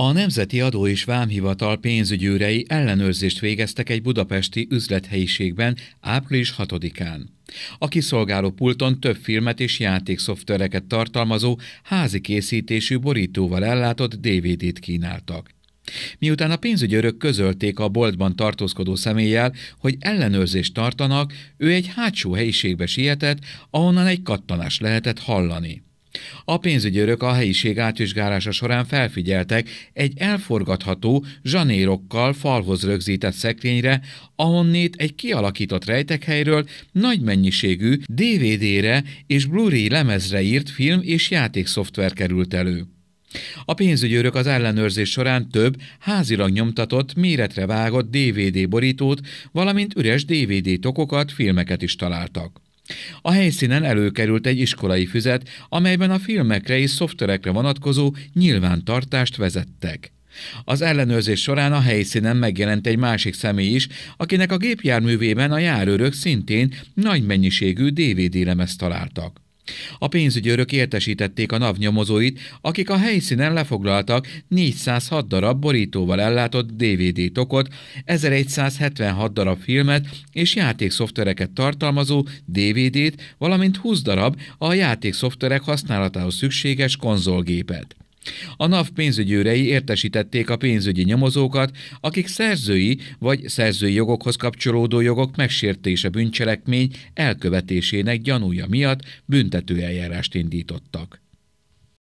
A Nemzeti Adó és Vámhivatal pénzügyőrei ellenőrzést végeztek egy budapesti üzlethelyiségben április 6-án. A kiszolgáló pulton több filmet és játékszoftvereket tartalmazó házi készítésű borítóval ellátott DVD-t kínáltak. Miután a pénzügyőrök közölték a boltban tartózkodó személlyel, hogy ellenőrzést tartanak, ő egy hátsó helyiségbe sietett, ahonnan egy kattanás lehetett hallani. A örök a helyiség átvizsgálása során felfigyeltek egy elforgatható, zsanérokkal falhoz rögzített szekrényre, ahonnét egy kialakított rejtekhelyről nagy mennyiségű DVD-re és Blu-ray lemezre írt film és játékszoftver került elő. A pénzügyőrök az ellenőrzés során több házilag nyomtatott, méretre vágott DVD borítót, valamint üres DVD tokokat, filmeket is találtak. A helyszínen előkerült egy iskolai füzet, amelyben a filmekre és szoftverekre vonatkozó nyilvántartást vezettek. Az ellenőrzés során a helyszínen megjelent egy másik személy is, akinek a gépjárművében a járőrök szintén nagy mennyiségű DVD lemezt találtak. A pénzügyőrök értesítették a NAV nyomozóit, akik a helyszínen lefoglaltak 406 darab borítóval ellátott DVD tokot, 1176 darab filmet és játékszoftvereket tartalmazó DVD-t, valamint 20 darab a játékszoftverek használatához szükséges konzolgépet. A NAV pénzügyőrei értesítették a pénzügyi nyomozókat, akik szerzői vagy szerzői jogokhoz kapcsolódó jogok megsértése bűncselekmény elkövetésének gyanúja miatt büntetőeljárást indítottak.